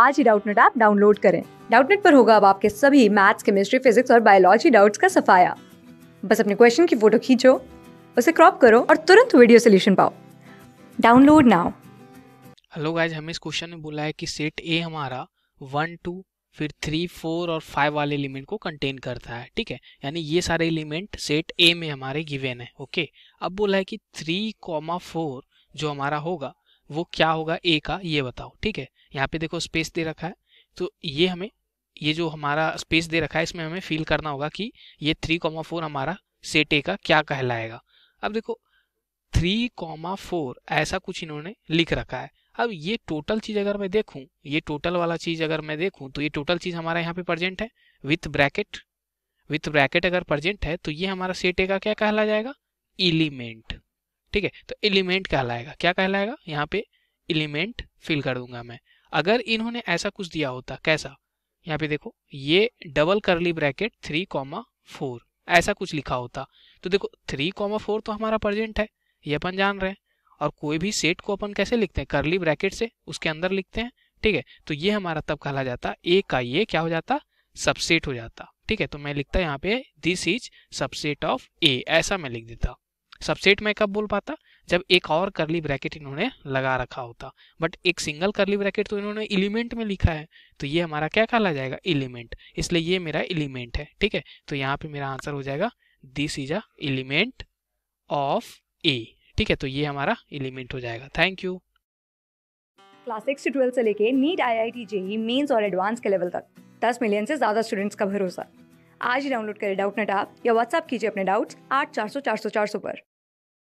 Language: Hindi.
आज ही डाउटनेट ऐप डाउनलोड करें डाउटनेट पर होगा अब आपके सभी मैथ्स केमिस्ट्री फिजिक्स और बायोलॉजी डाउट्स का सफाया बस अपने क्वेश्चन की फोटो खींचो उसे क्रॉप करो और तुरंत वीडियो सोल्यूशन पाओ डाउनलोड नाउ हेलो गाइज हमें इस क्वेश्चन में बोला है कि सेट ए हमारा वन टू फिर थ्री फोर और फाइव वाले एलिमेंट को कंटेन करता है ठीक है यानी ये सारे एलिमेंट सेट ए में हमारे गिवेन है ओके अब बोला है कि थ्री कॉमा फोर जो हमारा होगा वो क्या होगा ए का ये बताओ ठीक है यहाँ पे देखो स्पेस दे रखा है तो ये हमें ये जो हमारा स्पेस दे रखा है इसमें हमें फील करना होगा कि ये थ्री कॉमा फोर हमारा सेट ए का क्या कहलाएगा अब देखो थ्री कॉमा फोर ऐसा कुछ इन्होंने लिख रखा है अब ये टोटल चीज़ अगर मैं देखूं ये टोटल वाला चीज़ अगर मैं देखूं तो ये टोटल चीज़ हमारा यहाँ पे प्रजेंट है विथ ब्रैकेट विथ ब्रैकेट अगर प्रजेंट है तो ये हमारा सेट ए का क्या कहला जाएगा एलिमेंट ठीक है तो एलिमेंट कहलाएगा क्या कहलाएगा यहाँ पे एलिमेंट फिल कर दूंगा मैं अगर इन्होंने ऐसा कुछ दिया होता कैसा यहाँ पे देखो ये डबल करली ब्रैकेट थ्री कॉमा फोर ऐसा कुछ लिखा होता तो देखो थ्री कॉमा फोर तो हमारा प्रजेंट है ये अपन जान रहे हैं और कोई भी सेट को अपन कैसे लिखते हैं करली ब्रैकेट से उसके अंदर लिखते हैं ठीक है तो ये हमारा तब कहला जाता ए का ये क्या हो जाता सबसेट हो जाता ठीक है तो मैं लिखता यहाँ पे this is subset of A ऐसा मैं लिख देता सबसेट मैं कब बोल पाता जब एक और करली ब्रैकेट इन्होंने लगा रखा होता बट एक सिंगल करली ब्रैकेट तो इन्होंने एलिमेंट में लिखा है तो ये हमारा क्या कहला जाएगा एलिमेंट इसलिए ये मेरा एलिमेंट है ठीक है तो यहाँ पे मेरा आंसर हो जाएगा this is a element of A ठीक है तो ये हमारा एलिमेंट हो जाएगा थैंक यू क्लास सिक्स से ट्वेल्थ से लेके NEET I I T JEE mains और एडवांस के लेवल तक दस मिलियन से ज़्यादा स्टूडेंट्स का भरोसा आज ही डाउनलोड करें डाउट नेट आप या व्हाट्सअप कीजिए अपने डाउट्स आठ चार सौ चार सौ चार सौ पर